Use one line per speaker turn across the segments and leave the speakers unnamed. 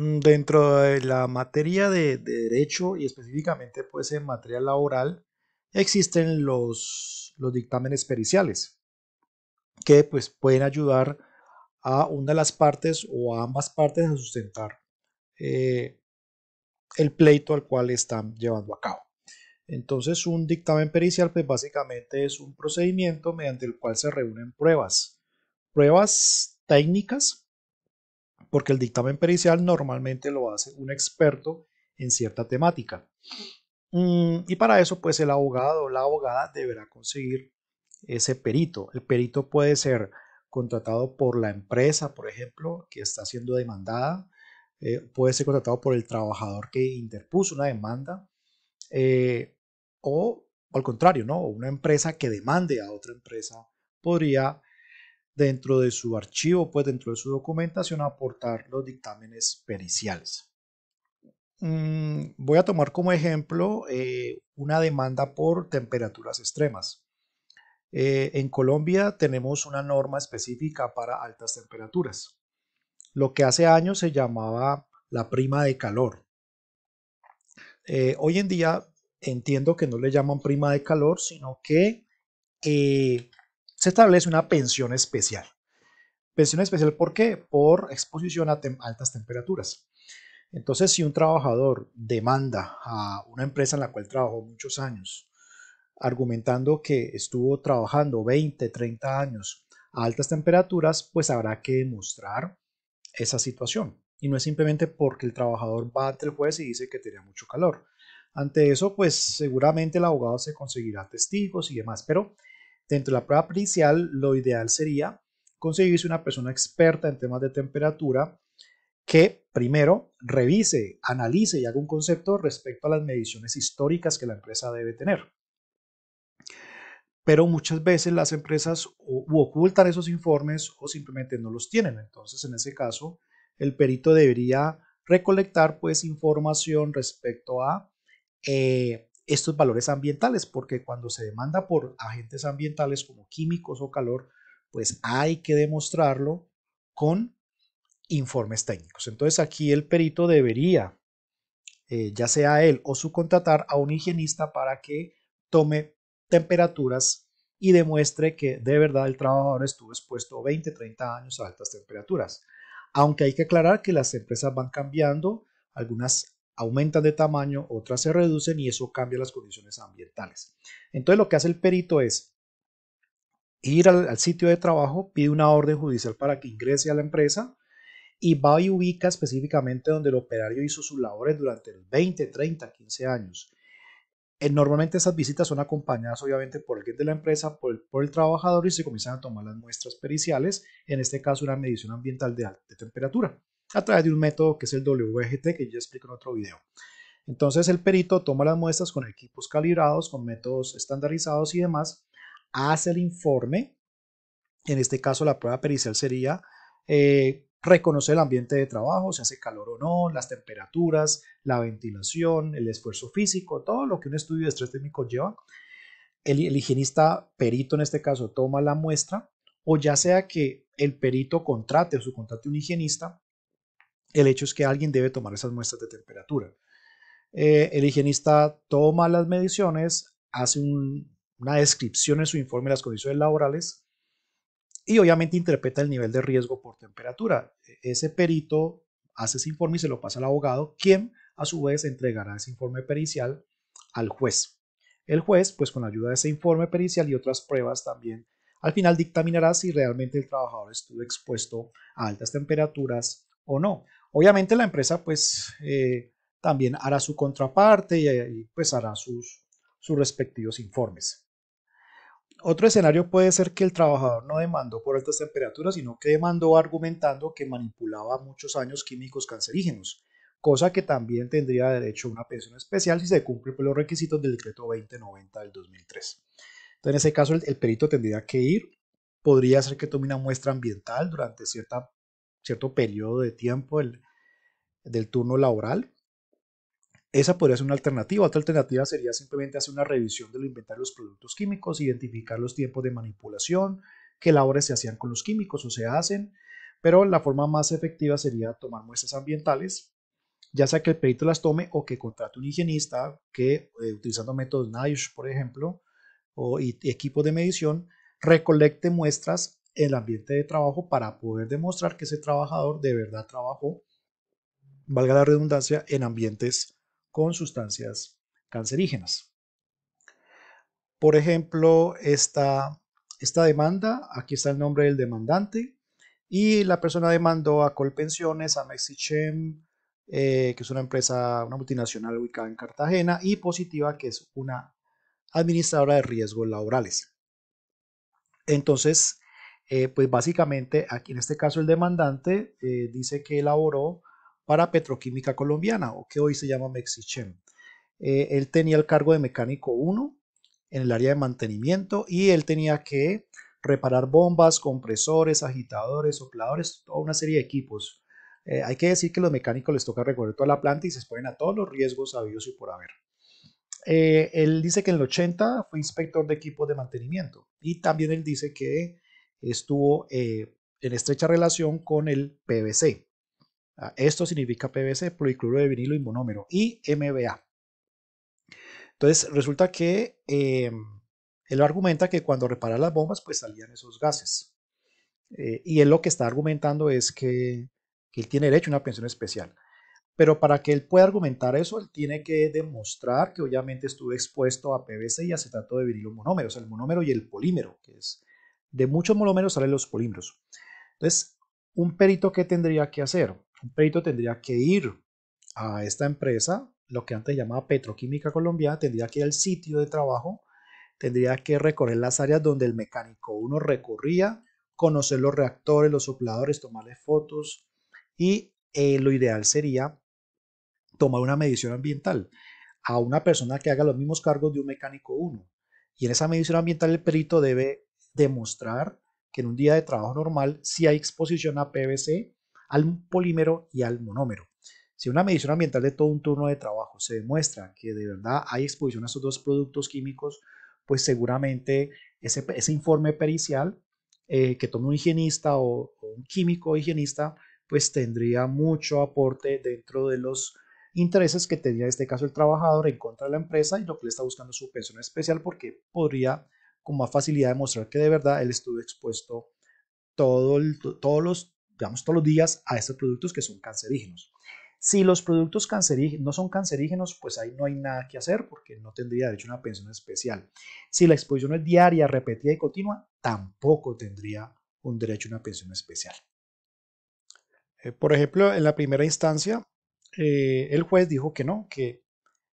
Mm, dentro de la materia de, derecho y específicamente pues en materia laboral existen los, dictámenes periciales que pues pueden ayudar a una de las partes o a ambas partes a sustentar eh, el pleito al cual están llevando a cabo. Entonces un dictamen pericial pues básicamente es un procedimiento mediante el cual se reúnen pruebas, pruebas técnicas porque el dictamen pericial normalmente lo hace un experto en cierta temática. Mm, y para eso, pues el abogado o la abogada deberá conseguir ese perito. El perito puede ser contratado por la empresa, por ejemplo, que está siendo demandada, eh, puede ser contratado por el trabajador que interpuso una demanda, eh, o al contrario, ¿no? Una empresa que demande a otra empresa podría dentro de su archivo, pues dentro de su documentación, aportar los dictámenes periciales. Mm, voy a tomar como ejemplo eh, una demanda por temperaturas extremas. Eh, en Colombia tenemos una norma específica para altas temperaturas, lo que hace años se llamaba la prima de calor. Eh, hoy en día entiendo que no le llaman prima de calor, sino que se establece una pensión especial. Pensión especial, ¿por qué? Por exposición a altas temperaturas. Entonces, si un trabajador demanda a una empresa en la cual trabajó muchos años, argumentando que estuvo trabajando 20, 30 años a altas temperaturas, pues habrá que demostrar esa situación. Y no es simplemente porque el trabajador va ante el juez y dice que tenía mucho calor. Ante eso, pues seguramente el abogado se conseguirá testigos y demás, pero Dentro de la prueba pericial, lo ideal sería conseguirse una persona experta en temas de temperatura que primero revise, analice y haga un concepto respecto a las mediciones históricas que la empresa debe tener. Pero muchas veces las empresas ocultan esos informes o simplemente no los tienen. Entonces, en ese caso, el perito debería recolectar pues información respecto a eh, estos valores ambientales, porque cuando se demanda por agentes ambientales como químicos o calor, pues hay que demostrarlo con informes técnicos. Entonces aquí el perito debería, eh, ya sea él o su contratar a un higienista para que tome temperaturas y demuestre que de verdad el trabajador estuvo expuesto 20, 30 años a altas temperaturas. Aunque hay que aclarar que las empresas van cambiando, algunas aumentan de tamaño, otras se reducen y eso cambia las condiciones ambientales. Entonces lo que hace el perito es ir al, sitio de trabajo, pide una orden judicial para que ingrese a la empresa y va y ubica específicamente donde el operario hizo sus labores durante los 20, 30, 15 años. Eh, normalmente esas visitas son acompañadas obviamente por alguien de la empresa, por el, por el, trabajador y se comienzan a tomar las muestras periciales, en este caso una medición ambiental de, alta temperatura a través de un método que es el WGT que ya explico en otro video. Entonces el perito toma las muestras con equipos calibrados, con métodos estandarizados y demás, hace el informe, en este caso la prueba pericial sería eh, reconocer el ambiente de trabajo, si hace calor o no, las temperaturas, la ventilación, el esfuerzo físico, todo lo que un estudio de estrés técnico lleva. El, el higienista perito en este caso toma la muestra o ya sea que el perito contrate o su contrate un higienista el hecho es que alguien debe tomar esas muestras de temperatura. Eh, el higienista toma las mediciones, hace una descripción en su informe de las condiciones laborales y obviamente interpreta el nivel de riesgo por temperatura. Ese perito hace ese informe y se lo pasa al abogado, quien a su vez entregará ese informe pericial al juez. El juez, pues con ayuda de ese informe pericial y otras pruebas también, al final dictaminará si realmente el trabajador estuvo expuesto a altas temperaturas o no. Obviamente la empresa pues eh, también hará su contraparte y, eh, pues hará sus, respectivos informes. Otro escenario puede ser que el trabajador no demandó por altas temperaturas, sino que demandó argumentando que manipulaba muchos años químicos cancerígenos, cosa que también tendría derecho a una pensión especial si se cumple pues, los requisitos del decreto 2090 del 2003. Entonces, en ese caso, el, el perito tendría que ir, podría ser que tome una muestra ambiental durante cierta cierto periodo de tiempo del turno laboral. Esa podría ser una alternativa. Otra alternativa sería simplemente hacer una revisión del inventario de los productos químicos, identificar los tiempos de manipulación, qué labores se hacían con los químicos o se hacen, pero la forma más efectiva sería tomar muestras ambientales, ya sea que el perito las tome o que contrate un higienista que, eh, utilizando métodos NIOSH, por ejemplo, o equipo de medición, recolecte muestras el ambiente de trabajo para poder demostrar que ese trabajador de verdad trabajó, valga la redundancia, en ambientes con sustancias cancerígenas. Por ejemplo, esta, esta demanda, aquí está el nombre del demandante y la persona demandó a Colpensiones, a Mexichem, eh, que es una empresa, una multinacional ubicada en Cartagena, y Positiva, que es una administradora de riesgos laborales. Entonces, eh, pues básicamente aquí en este caso el demandante eh, dice que elaboró para Petroquímica Colombiana o que hoy se llama Mexichem. Eh, él tenía el cargo de mecánico 1 en el área de mantenimiento y él tenía que reparar bombas, compresores, agitadores, sopladores, toda una serie de equipos. hay que decir que los mecánicos les toca recorrer toda la planta y se exponen a todos los riesgos habidos y por haber. él dice que en el 80 fue inspector de equipos de mantenimiento y también él dice que estuvo eh, en estrecha relación con el PVC. Ah, esto significa PVC, policloro de vinilo y monómero, y MBA. Entonces resulta que eh, él argumenta que cuando repara las bombas pues salían esos gases. Eh, y él lo que está argumentando es que, que él tiene derecho a una pensión especial. Pero para que él pueda argumentar eso, él tiene que demostrar que obviamente estuvo expuesto a PVC y acetato de vinilo monómero, o sea, el monómero y el polímero, que es de muchos monómeros salen los polímeros. Entonces, un perito, ¿qué tendría que hacer? Un perito tendría que ir a esta empresa, lo que antes llamaba Petroquímica Colombia, tendría que ir al sitio de trabajo, tendría que recorrer las áreas donde el mecánico uno recorría, conocer los reactores, los sopladores, tomarle fotos y eh, lo ideal sería tomar una medición ambiental a una persona que haga los mismos cargos de un mecánico uno. Y en esa medición ambiental el perito debe demostrar que en un día de trabajo normal sí hay exposición a PVC, al polímero y al monómero. Si una medición ambiental de todo un turno de trabajo se demuestra que de verdad hay exposición a esos dos productos químicos, pues seguramente ese, informe pericial eh, que tome un higienista o, un químico higienista, pues tendría mucho aporte dentro de los intereses que tenía en este caso el trabajador en contra de la empresa y lo que le está buscando su pensión especial porque podría con más facilidad demostrar que de verdad él estuvo expuesto todo todos, los, digamos, todos días a estos productos que son cancerígenos. Si los productos cancerígenos no son cancerígenos, pues ahí no hay nada que hacer porque no tendría derecho a una pensión especial. Si la exposición es diaria, repetida y continua, tampoco tendría un derecho a una pensión especial. Eh, por ejemplo, en la primera instancia, eh, el juez dijo que no, que,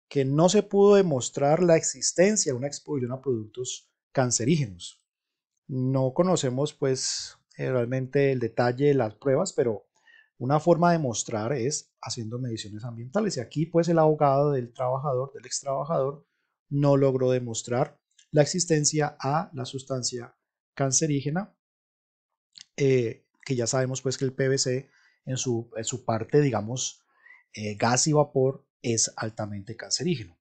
que no se pudo demostrar la existencia de una exposición a productos cancerígenos. No conocemos pues eh, realmente el detalle de las pruebas, pero una forma de mostrar es haciendo mediciones ambientales. Y aquí pues el abogado del trabajador, del extrabajador no logró demostrar la existencia a la sustancia cancerígena, eh, que ya sabemos pues que el PVC en su, parte, digamos, eh, gas y vapor es altamente cancerígeno.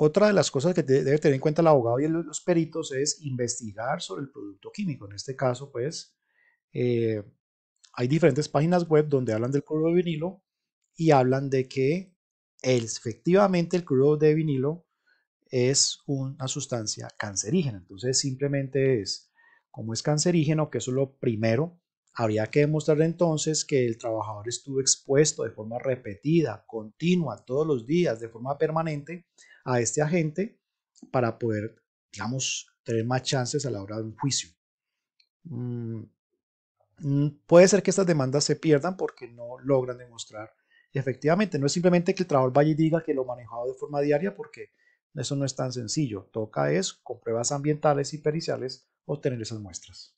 Otra de las cosas que debe tener en cuenta el abogado y los peritos es investigar sobre el producto químico. En este caso, pues, eh, hay diferentes páginas web donde hablan del crudo de vinilo y hablan de que efectivamente el crudo de vinilo es una sustancia cancerígena. Entonces, simplemente es, como es cancerígeno, que eso es lo primero, habría que demostrar entonces que el trabajador estuvo expuesto de forma repetida, continua, todos los días, de forma permanente a este agente para poder, digamos, tener más chances a la hora de un juicio. Mm, mm, puede ser que estas demandas se pierdan porque no logran demostrar. Efectivamente, no es simplemente que el trabajador vaya y diga que lo manejado de forma diaria porque eso no es tan sencillo. Toca es, con pruebas ambientales y periciales, obtener esas muestras.